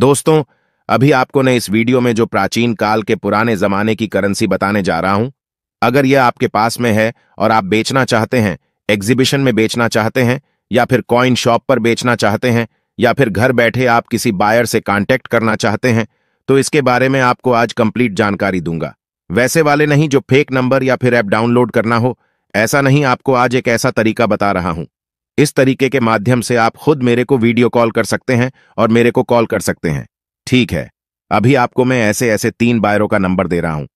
दोस्तों अभी आपको मैं इस वीडियो में जो प्राचीन काल के पुराने जमाने की करेंसी बताने जा रहा हूं अगर यह आपके पास में है और आप बेचना चाहते हैं एग्जीबिशन में बेचना चाहते हैं या फिर कॉइन शॉप पर बेचना चाहते हैं या फिर घर बैठे आप किसी बायर से कांटेक्ट करना चाहते हैं तो इसके बारे में आपको आज कंप्लीट जानकारी दूंगा वैसे वाले नहीं जो फेक नंबर या फिर ऐप डाउनलोड करना हो ऐसा नहीं आपको आज एक ऐसा तरीका बता रहा हूं इस तरीके के माध्यम से आप खुद मेरे को वीडियो कॉल कर सकते हैं और मेरे को कॉल कर सकते हैं ठीक है अभी आपको मैं ऐसे ऐसे तीन बायरों का नंबर दे रहा हूं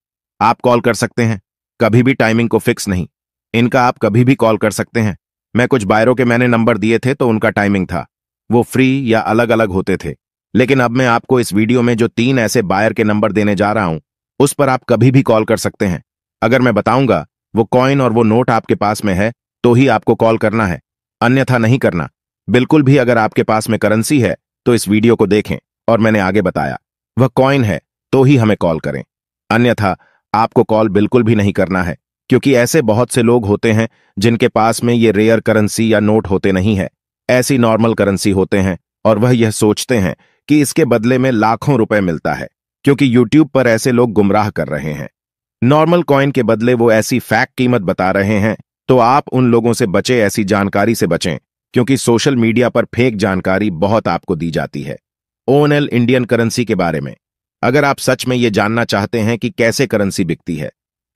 आप कॉल कर सकते हैं कभी भी टाइमिंग को फिक्स नहीं इनका आप कभी भी कॉल कर सकते हैं मैं कुछ बायरों के मैंने नंबर दिए थे तो उनका टाइमिंग था वो फ्री या अलग अलग होते थे लेकिन अब मैं आपको इस वीडियो में जो तीन ऐसे बायर के नंबर देने जा रहा हूं उस पर आप कभी भी कॉल कर सकते हैं अगर मैं बताऊंगा वो कॉइन और वो नोट आपके पास में है तो ही आपको कॉल करना है अन्यथा नहीं करना बिल्कुल भी अगर आपके पास में करेंसी है तो इस वीडियो को देखें और मैंने आगे बताया वह कॉइन है तो ही हमें कॉल करें अन्यथा आपको कॉल बिल्कुल भी नहीं करना है क्योंकि ऐसे बहुत से लोग होते हैं जिनके पास में ये रेयर करेंसी या नोट होते नहीं है ऐसी नॉर्मल करेंसी होते हैं और वह यह सोचते हैं कि इसके बदले में लाखों रुपए मिलता है क्योंकि यूट्यूब पर ऐसे लोग गुमराह कर रहे हैं नॉर्मल कॉइन के बदले वो ऐसी फैक कीमत बता रहे हैं तो आप उन लोगों से बचे ऐसी जानकारी से बचें क्योंकि सोशल मीडिया पर फेक जानकारी बहुत आपको दी जाती है ओएनएल इंडियन करेंसी के बारे में अगर आप सच में यह जानना चाहते हैं कि कैसे करेंसी बिकती है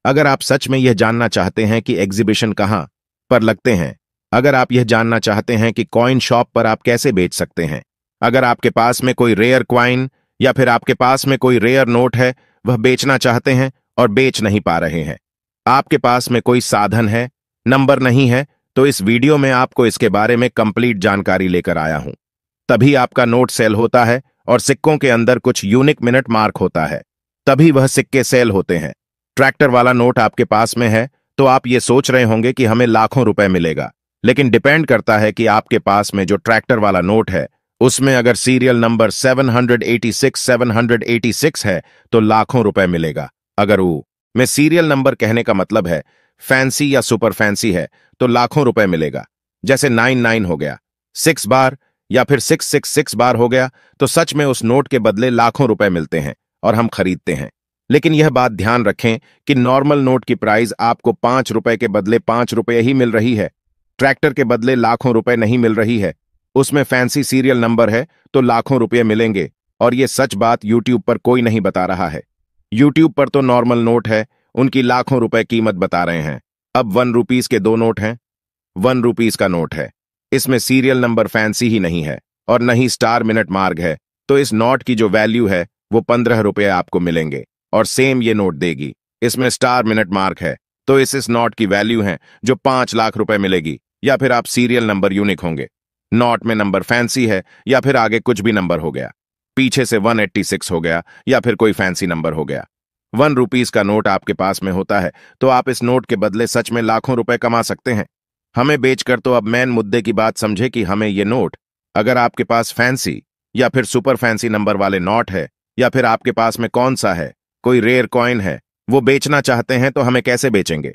अगर आप सच में यह जानना चाहते हैं कि एग्जीबिशन कहां पर लगते हैं अगर आप यह जानना चाहते हैं कि कॉइन शॉप पर आप कैसे बेच सकते हैं अगर आपके पास में कोई रेयर क्वाइन या फिर आपके पास में कोई रेयर नोट है वह बेचना चाहते हैं और बेच नहीं पा रहे हैं आपके पास में कोई साधन है नंबर नहीं है तो इस वीडियो में आपको इसके बारे में कंप्लीट जानकारी लेकर आया हूं तभी आपका नोट सेल होता है और सिक्कों के अंदर कुछ यूनिक मिनट मार्क होता है तभी वह सिक्के सेल होते हैं ट्रैक्टर वाला नोट आपके पास में है तो आप ये सोच रहे होंगे कि हमें लाखों रुपए मिलेगा लेकिन डिपेंड करता है कि आपके पास में जो ट्रैक्टर वाला नोट है उसमें अगर सीरियल नंबर 786 786 है तो लाखों रुपए मिलेगा अगर वो में सीरियल नंबर कहने का मतलब है फैंसी या सुपर फैंसी है तो लाखों रुपए मिलेगा जैसे नाइन नाइन हो गया सिक्स बार या फिर सिक्स सिक्स सिक्स बार हो गया तो सच में उस नोट के बदले लाखों रुपए मिलते हैं और हम खरीदते हैं लेकिन यह बात ध्यान रखें कि नॉर्मल नोट की प्राइस आपको पांच रुपए के बदले पांच रुपए ही मिल रही है ट्रैक्टर के बदले लाखों रुपए नहीं मिल रही है उसमें फैंसी सीरियल नंबर है तो लाखों रुपये मिलेंगे और ये सच बात यूट्यूब पर कोई नहीं बता रहा है यूट्यूब पर तो नॉर्मल नोट है उनकी लाखों रुपए कीमत बता रहे हैं अब वन रुपीज के दो नोट हैं वन रुपीज का नोट है इसमें सीरियल नंबर फैंसी ही नहीं है और न ही स्टार मिनट मार्ग है तो इस नोट की जो वैल्यू है वो पंद्रह रुपए आपको मिलेंगे और सेम ये नोट देगी इसमें स्टार मिनट मार्क है तो इस इस नोट की वैल्यू है जो पांच लाख रुपए मिलेगी या फिर आप सीरियल नंबर यूनिक होंगे नोट में नंबर फैंसी है या फिर आगे कुछ भी नंबर हो गया पीछे से 186 हो गया या फिर कोई फैंसी नंबर हो गया वन रुपीज का नोट आपके पास में होता है तो आप इस नोट के बदले सच में लाखों रुपए कमा सकते हैं हमें बेचकर तो अब मैन मुद्दे की बात समझे कि हमें ये नोट अगर आपके पास फैंसी या फिर सुपर फैंसी नंबर वाले नोट है या फिर आपके पास में कौन सा है कोई रेयर कॉइन है वो बेचना चाहते हैं तो हमें कैसे बेचेंगे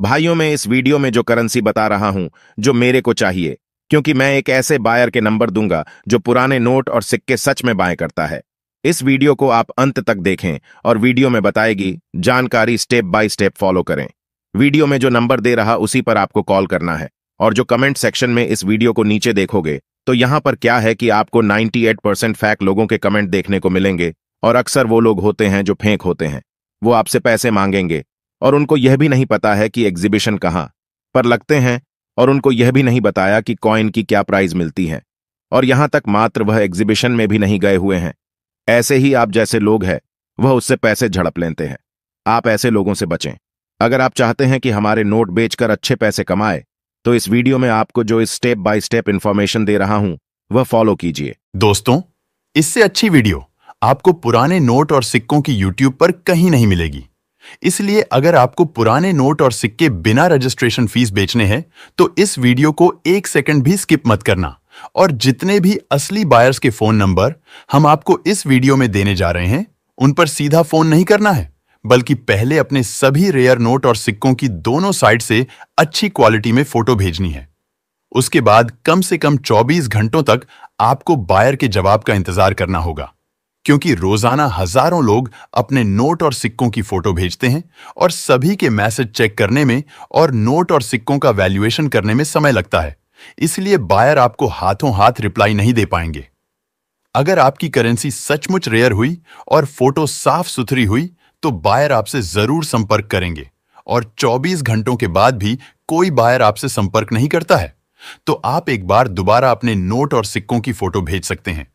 भाइयों में इस वीडियो में जो करेंसी बता रहा हूं जो मेरे को चाहिए क्योंकि मैं एक ऐसे बायर के नंबर दूंगा जो पुराने नोट और सिक्के सच में बाय करता है इस वीडियो को आप अंत तक देखें और वीडियो में बताएगी जानकारी स्टेप बाय स्टेप फॉलो करें वीडियो में जो नंबर दे रहा उसी पर आपको कॉल करना है और जो कमेंट सेक्शन में इस वीडियो को नीचे देखोगे तो यहां पर क्या है कि आपको 98 परसेंट फैक लोगों के कमेंट देखने को मिलेंगे और अक्सर वो लोग होते हैं जो फेंक होते हैं वो आपसे पैसे मांगेंगे और उनको यह भी नहीं पता है कि एग्जीबिशन कहाँ पर लगते हैं और उनको यह भी नहीं बताया कि कॉइन की क्या प्राइज मिलती है और यहां तक मात्र वह एग्जीबिशन में भी नहीं गए हुए हैं ऐसे ही आप जैसे लोग हैं वह उससे पैसे झड़प लेते हैं आप ऐसे लोगों से बचें अगर आप चाहते हैं कि हमारे नोट बेचकर अच्छे पैसे कमाए तो इस वीडियो में आपको जो स्टेप बाय स्टेप इंफॉर्मेशन दे रहा हूं वह फॉलो कीजिए दोस्तों इससे अच्छी वीडियो आपको पुराने नोट और सिक्कों की यूट्यूब पर कहीं नहीं मिलेगी इसलिए अगर आपको पुराने नोट और सिक्के बिना रजिस्ट्रेशन फीस बेचने हैं तो इस वीडियो को एक सेकंड भी स्किप मत करना और जितने भी असली बायर्स के फोन नंबर हम आपको इस वीडियो में देने जा रहे हैं उन पर सीधा फोन नहीं करना है बल्कि पहले अपने सभी रेयर नोट और सिक्कों की दोनों साइड से अच्छी क्वालिटी में फोटो भेजनी है उसके बाद कम से कम 24 घंटों तक आपको बायर के जवाब का इंतजार करना होगा क्योंकि रोजाना हजारों लोग अपने नोट और सिक्कों की फोटो भेजते हैं और सभी के मैसेज चेक करने में और नोट और सिक्कों का वैल्यूएशन करने में समय लगता है इसलिए बायर आपको हाथों हाथ रिप्लाई नहीं दे पाएंगे अगर आपकी करेंसी सचमुच रेयर हुई और फोटो साफ सुथरी हुई तो बायर आपसे जरूर संपर्क करेंगे और 24 घंटों के बाद भी कोई बायर आपसे संपर्क नहीं करता है तो आप एक बार दोबारा अपने नोट और सिक्कों की फोटो भेज सकते हैं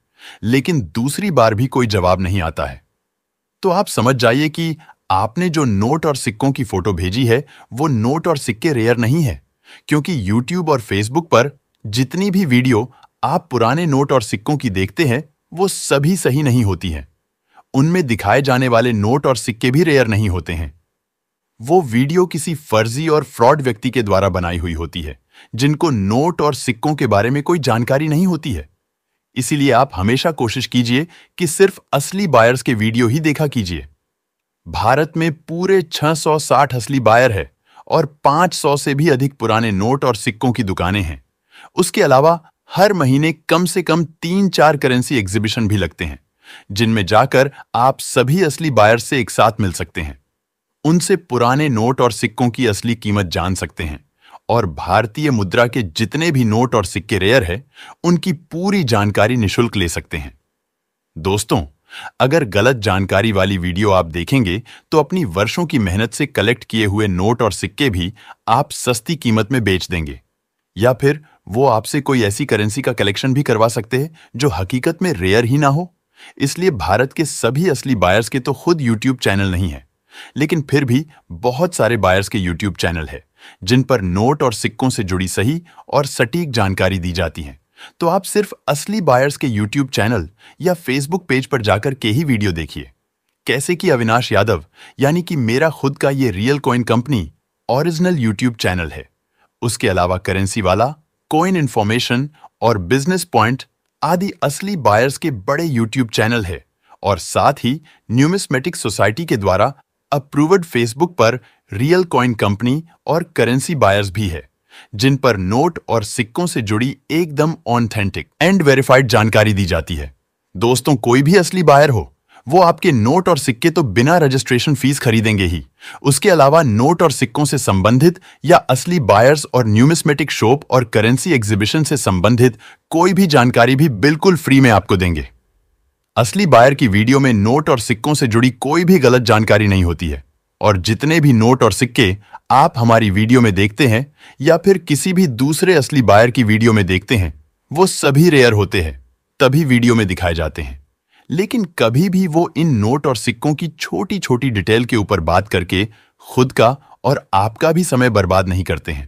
लेकिन दूसरी बार भी कोई जवाब नहीं आता है तो आप समझ जाइए कि आपने जो नोट और सिक्कों की फोटो भेजी है वो नोट और सिक्के रेयर नहीं है क्योंकि YouTube और Facebook पर जितनी भी वीडियो आप पुराने नोट और सिक्कों की देखते हैं वो सभी सही नहीं होती हैं उनमें दिखाए जाने वाले नोट और सिक्के भी रेयर नहीं होते हैं वो वीडियो किसी फर्जी और फ्रॉड व्यक्ति के द्वारा बनाई हुई होती है जिनको नोट और सिक्कों के बारे में कोई जानकारी नहीं होती है इसीलिए आप हमेशा कोशिश कीजिए कि सिर्फ असली बायर्स के वीडियो ही देखा कीजिए भारत में पूरे 660 असली बायर है और 500 से भी अधिक पुराने नोट और सिक्कों की दुकानें हैं उसके अलावा हर महीने कम से कम तीन चार करेंसी एग्जीबिशन भी लगते हैं जिनमें जाकर आप सभी असली बायर से एक साथ मिल सकते हैं उनसे पुराने नोट और सिक्कों की असली कीमत जान सकते हैं और भारतीय मुद्रा के जितने भी नोट और सिक्के रेयर है उनकी पूरी जानकारी निशुल्क ले सकते हैं दोस्तों अगर गलत जानकारी वाली वीडियो आप देखेंगे तो अपनी वर्षों की मेहनत से कलेक्ट किए हुए नोट और सिक्के भी आप सस्ती कीमत में बेच देंगे या फिर वो आपसे कोई ऐसी करेंसी का कलेक्शन भी करवा सकते हैं जो हकीकत में रेयर ही ना हो इसलिए भारत के सभी असली बायर्स के तो खुद यूट्यूब चैनल नहीं है लेकिन फिर भी बहुत सारे बायर्स के यूट्यूब चैनल है जिन पर नोट और सिक्कों से जुड़ी सही और सटीक जानकारी दी जाती है तो आप सिर्फ असली बायर्स के यूट्यूब चैनल या फेसबुक पेज पर जाकर के ही वीडियो देखिए कैसे कि अविनाश यादव यानी कि मेरा खुद का ये Real Coin Company original YouTube channel है उसके अलावा करेंसी वाला कॉइन इन्फॉर्मेशन और बिजनेस पॉइंट आदि असली बायर्स के बड़े यूट्यूब चैनल है और साथ ही न्यूमिस्मेटिक सोसाइटी के द्वारा अप्रूवड फेसबुक पर रियल कॉइन कंपनी और करेंसी बायर्स भी है जिन पर नोट और सिक्कों से जुड़ी एकदम ऑथेंटिक एंड वेरीफाइड जानकारी दी जाती है दोस्तों कोई भी असली बायर हो वो आपके नोट और सिक्के तो बिना रजिस्ट्रेशन फीस खरीदेंगे ही उसके अलावा नोट और सिक्कों से संबंधित या असली बायर्स और न्यूमिस्मेटिक शॉप और करेंसी एग्जिबिशन से संबंधित कोई भी जानकारी भी बिल्कुल फ्री में आपको देंगे असली बायर की वीडियो में नोट और सिक्कों से जुड़ी कोई भी गलत जानकारी नहीं होती है और जितने भी नोट और सिक्के आप हमारी वीडियो में देखते हैं या फिर किसी भी दूसरे असली बायर की वीडियो में देखते हैं वो सभी रेयर होते हैं तभी वीडियो में दिखाए जाते हैं लेकिन कभी भी वो इन नोट और सिक्कों की छोटी छोटी डिटेल के ऊपर बात करके खुद का और आपका भी समय बर्बाद नहीं करते हैं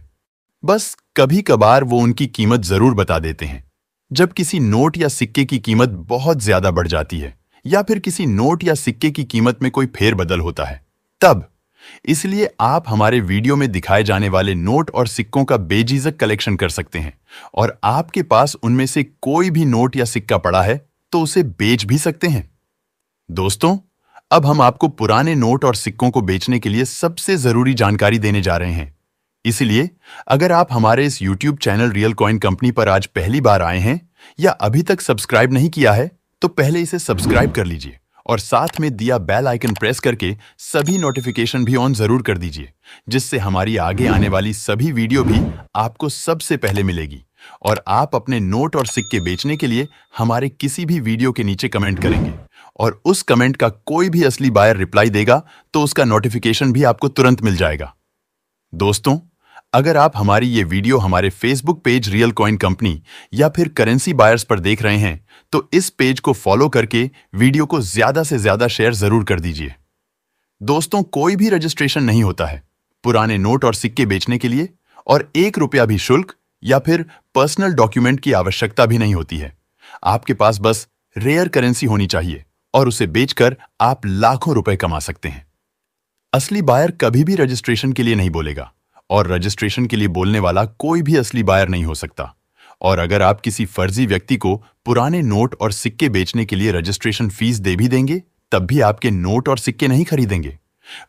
बस कभी कभार वो उनकी कीमत जरूर बता देते हैं जब किसी नोट या सिक्के की कीमत बहुत ज्यादा बढ़ जाती है या फिर किसी नोट या सिक्के की कीमत में कोई फेरबदल होता है तब इसलिए आप हमारे वीडियो में दिखाए जाने वाले नोट और सिक्कों का बेजीजक कलेक्शन कर सकते हैं और आपके पास उनमें से कोई भी नोट या सिक्का पड़ा है तो उसे बेच भी सकते हैं दोस्तों अब हम आपको पुराने नोट और सिक्कों को बेचने के लिए सबसे जरूरी जानकारी देने जा रहे हैं इसलिए अगर आप हमारे इस YouTube channel Real Coin Company पर आज पहली बार आए हैं या अभी तक सब्सक्राइब नहीं किया है तो पहले इसे सब्सक्राइब कर लीजिए और साथ में दिया बेल आइकन प्रेस करके सभी नोटिफिकेशन भी ऑन जरूर कर दीजिए जिससे हमारी आगे आने वाली सभी वीडियो भी आपको सबसे पहले मिलेगी और आप अपने नोट और सिक्के बेचने के लिए हमारे किसी भी वीडियो के नीचे कमेंट करेंगे और उस कमेंट का कोई भी असली बायर रिप्लाई देगा तो उसका नोटिफिकेशन भी आपको तुरंत मिल जाएगा दोस्तों अगर आप हमारी ये वीडियो हमारे Facebook page Real Coin Company या फिर करेंसी बायर्स पर देख रहे हैं तो इस पेज को फॉलो करके वीडियो को ज्यादा से ज्यादा शेयर जरूर कर दीजिए दोस्तों कोई भी रजिस्ट्रेशन नहीं होता है पुराने नोट और सिक्के बेचने के लिए और एक रुपया भी शुल्क या फिर पर्सनल डॉक्यूमेंट की आवश्यकता भी नहीं होती है आपके पास बस रेयर करेंसी होनी चाहिए और उसे बेचकर आप लाखों रुपए कमा सकते हैं असली बायर कभी भी रजिस्ट्रेशन के लिए नहीं बोलेगा और रजिस्ट्रेशन के लिए बोलने वाला कोई भी असली बायर नहीं हो सकता और अगर आप किसी फर्जी व्यक्ति को पुराने नोट और सिक्के बेचने के लिए रजिस्ट्रेशन फीस दे भी देंगे तब भी आपके नोट और सिक्के नहीं खरीदेंगे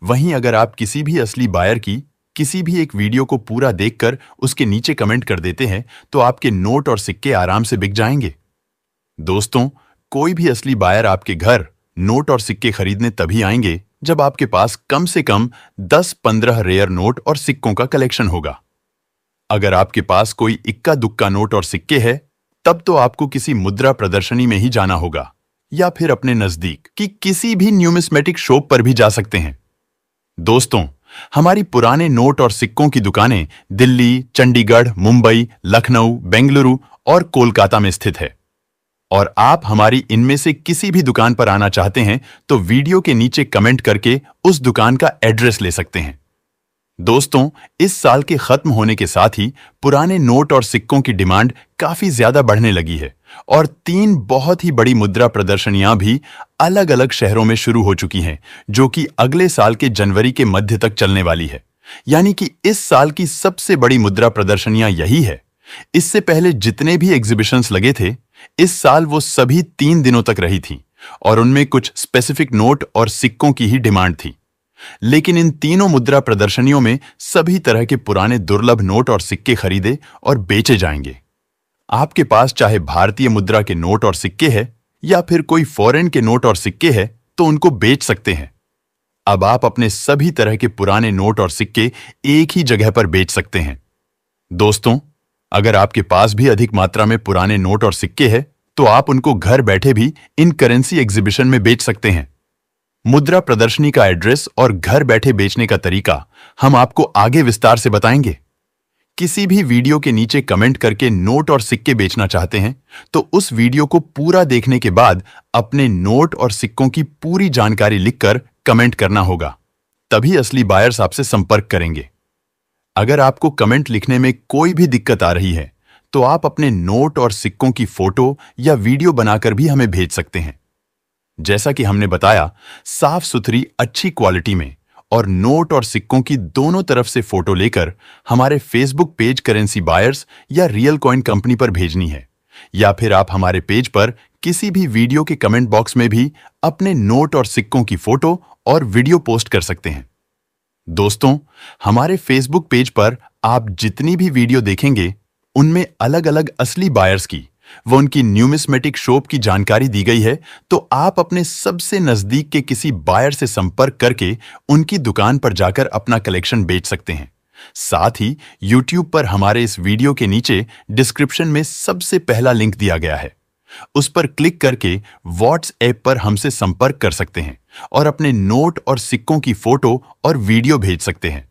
वहीं अगर आप किसी भी असली बायर की किसी भी एक वीडियो को पूरा देखकर उसके नीचे कमेंट कर देते हैं तो आपके नोट और सिक्के आराम से बिक जाएंगे दोस्तों कोई भी असली बायर आपके घर नोट और सिक्के खरीदने तभी आएंगे जब आपके पास कम से कम 10-15 रेयर नोट और सिक्कों का कलेक्शन होगा अगर आपके पास कोई इक्का दुक्का नोट और सिक्के है तब तो आपको किसी मुद्रा प्रदर्शनी में ही जाना होगा या फिर अपने नजदीक कि किसी भी न्यूमिस्मेटिक शॉप पर भी जा सकते हैं दोस्तों हमारी पुराने नोट और सिक्कों की दुकानें दिल्ली चंडीगढ़ मुंबई लखनऊ बेंगलुरु और कोलकाता में स्थित है और आप हमारी इनमें से किसी भी दुकान पर आना चाहते हैं तो वीडियो के नीचे कमेंट करके उस दुकान का एड्रेस ले सकते हैं दोस्तों इस साल के खत्म होने के साथ ही पुराने नोट और सिक्कों की डिमांड काफी ज्यादा बढ़ने लगी है और तीन बहुत ही बड़ी मुद्रा प्रदर्शनियां भी अलग अलग शहरों में शुरू हो चुकी हैं जो कि अगले साल के जनवरी के मध्य तक चलने वाली है यानी कि इस साल की सबसे बड़ी मुद्रा प्रदर्शनियां यही है इससे पहले जितने भी एग्जीबिशंस लगे थे इस साल वो सभी तीन दिनों तक रही थी और उनमें कुछ स्पेसिफिक नोट और सिक्कों की ही डिमांड थी लेकिन इन तीनों मुद्रा प्रदर्शनियों में सभी तरह के पुराने दुर्लभ नोट और सिक्के खरीदे और बेचे जाएंगे आपके पास चाहे भारतीय मुद्रा के नोट और सिक्के हैं या फिर कोई फॉरेन के नोट और सिक्के हैं तो उनको बेच सकते हैं अब आप अपने सभी तरह के पुराने नोट और सिक्के एक ही जगह पर बेच सकते हैं दोस्तों अगर आपके पास भी अधिक मात्रा में पुराने नोट और सिक्के हैं तो आप उनको घर बैठे भी इन करेंसी एग्जीबिशन में बेच सकते हैं मुद्रा प्रदर्शनी का एड्रेस और घर बैठे बेचने का तरीका हम आपको आगे विस्तार से बताएंगे किसी भी वीडियो के नीचे कमेंट करके नोट और सिक्के बेचना चाहते हैं तो उस वीडियो को पूरा देखने के बाद अपने नोट और सिक्कों की पूरी जानकारी लिखकर कमेंट करना होगा तभी असली बायर्स आपसे संपर्क करेंगे अगर आपको कमेंट लिखने में कोई भी दिक्कत आ रही है तो आप अपने नोट और सिक्कों की फोटो या वीडियो बनाकर भी हमें भेज सकते हैं जैसा कि हमने बताया साफ सुथरी अच्छी क्वालिटी में और नोट और सिक्कों की दोनों तरफ से फोटो लेकर हमारे फेसबुक पेज करेंसी बायर्स या रियल कॉइन कंपनी पर भेजनी है या फिर आप हमारे पेज पर किसी भी वीडियो के कमेंट बॉक्स में भी अपने नोट और सिक्कों की फोटो और वीडियो पोस्ट कर सकते हैं दोस्तों हमारे फेसबुक पेज पर आप जितनी भी वीडियो देखेंगे उनमें अलग अलग असली बायर्स की व उनकी न्यूमिस्मेटिक शॉप की जानकारी दी गई है तो आप अपने सबसे नजदीक के किसी बायर से संपर्क करके उनकी दुकान पर जाकर अपना कलेक्शन बेच सकते हैं साथ ही YouTube पर हमारे इस वीडियो के नीचे डिस्क्रिप्शन में सबसे पहला लिंक दिया गया है उस पर क्लिक करके व्हाट्सएप पर हमसे संपर्क कर सकते हैं और अपने नोट और सिक्कों की फोटो और वीडियो भेज सकते हैं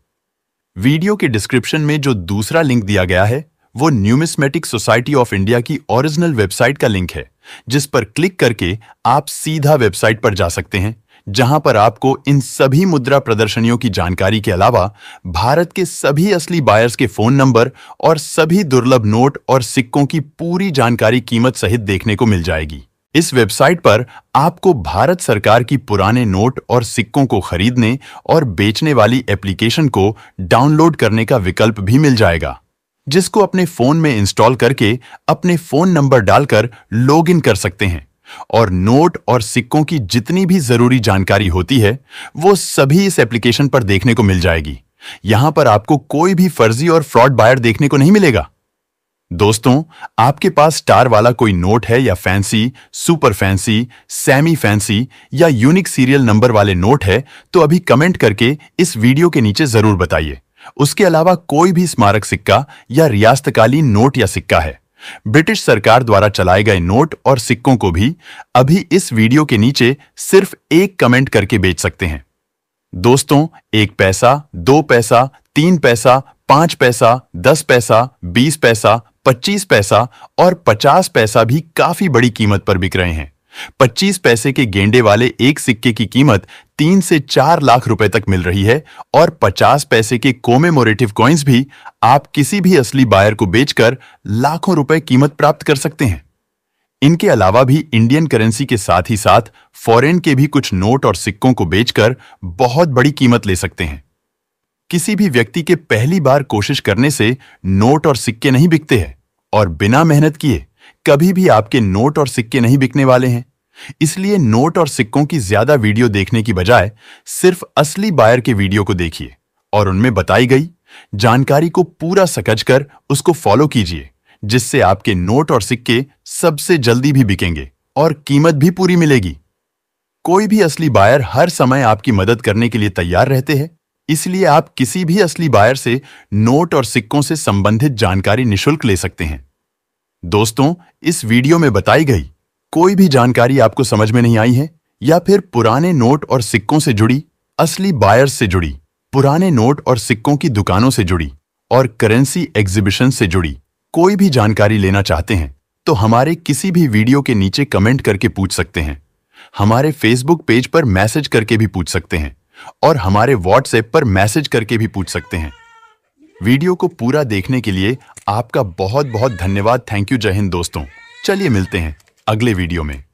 वीडियो के डिस्क्रिप्शन में जो दूसरा लिंक दिया गया है वो न्यूमिस्मेटिक सोसाइटी ऑफ इंडिया की ओरिजिनल वेबसाइट का लिंक है जिस पर क्लिक करके आप सीधा वेबसाइट पर जा सकते हैं जहां पर आपको इन सभी मुद्रा प्रदर्शनियों की जानकारी के अलावा भारत के सभी असली बायर्स के फोन नंबर और सभी दुर्लभ नोट और सिक्कों की पूरी जानकारी कीमत सहित देखने को मिल जाएगी इस वेबसाइट पर आपको भारत सरकार की पुराने नोट और सिक्कों को खरीदने और बेचने वाली एप्लीकेशन को डाउनलोड करने का विकल्प भी मिल जाएगा जिसको अपने फोन में इंस्टॉल करके अपने फोन नंबर डालकर लॉगिन कर सकते हैं और नोट और सिक्कों की जितनी भी जरूरी जानकारी होती है वो सभी इस एप्लीकेशन पर देखने को मिल जाएगी यहां पर आपको कोई भी फर्जी और फ्रॉड बायर देखने को नहीं मिलेगा दोस्तों आपके पास स्टार वाला कोई नोट है या fancy super fancy semi fancy या यूनिक सीरियल नंबर वाले नोट है तो अभी कमेंट करके इस वीडियो के नीचे जरूर बताइए उसके अलावा कोई भी स्मारक सिक्का या रियास्तकालीन नोट या सिक्का है ब्रिटिश सरकार द्वारा चलाए गए नोट और सिक्कों को भी अभी इस वीडियो के नीचे सिर्फ एक कमेंट करके बेच सकते हैं दोस्तों एक पैसा दो पैसा तीन पैसा पांच पैसा दस पैसा बीस पैसा पच्चीस पैसा और पचास पैसा भी काफी बड़ी कीमत पर बिक रहे हैं पच्चीस पैसे के गेंडे वाले एक सिक्के की कीमत तीन से चार लाख रुपए तक मिल रही है और पचास पैसे के कोमेमोरेटिव कॉइन्स भी आप किसी भी असली बायर को बेचकर लाखों रुपए कीमत प्राप्त कर सकते हैं इनके अलावा भी इंडियन करेंसी के साथ ही साथ फॉरेन के भी कुछ नोट और सिक्कों को बेचकर बहुत बड़ी कीमत ले सकते हैं किसी भी व्यक्ति के पहली बार कोशिश करने से नोट और सिक्के नहीं बिकते हैं और बिना मेहनत किए कभी भी आपके नोट और सिक्के नहीं बिकने वाले हैं इसलिए नोट और सिक्कों की ज्यादा वीडियो देखने की बजाय सिर्फ असली बायर के वीडियो को देखिए और उनमें बताई गई जानकारी को पूरा सकज कर उसको फॉलो कीजिए जिससे आपके नोट और सिक्के सबसे जल्दी भी बिकेंगे और कीमत भी पूरी मिलेगी कोई भी असली बायर हर समय आपकी मदद करने के लिए तैयार रहते हैं इसलिए आप किसी भी असली बायर से नोट और सिक्कों से संबंधित जानकारी निशुल्क ले सकते हैं दोस्तों इस वीडियो में बताई गई कोई भी जानकारी आपको समझ में नहीं आई है या फिर पुराने नोट और सिक्कों से जुड़ी असली बायर्स से जुड़ी पुराने नोट और सिक्कों की दुकानों से जुड़ी और करेंसी एग्जीबिशन से जुड़ी कोई भी जानकारी लेना चाहते हैं तो हमारे किसी भी वीडियो के नीचे कमेंट करके पूछ सकते हैं हमारे फेसबुक पेज पर मैसेज करके भी पूछ सकते हैं और हमारे व्हाट्सएप पर मैसेज करके भी पूछ सकते हैं वीडियो को पूरा देखने के लिए आपका बहुत बहुत धन्यवाद थैंक यू जय हिंद दोस्तों चलिए मिलते हैं अगले वीडियो में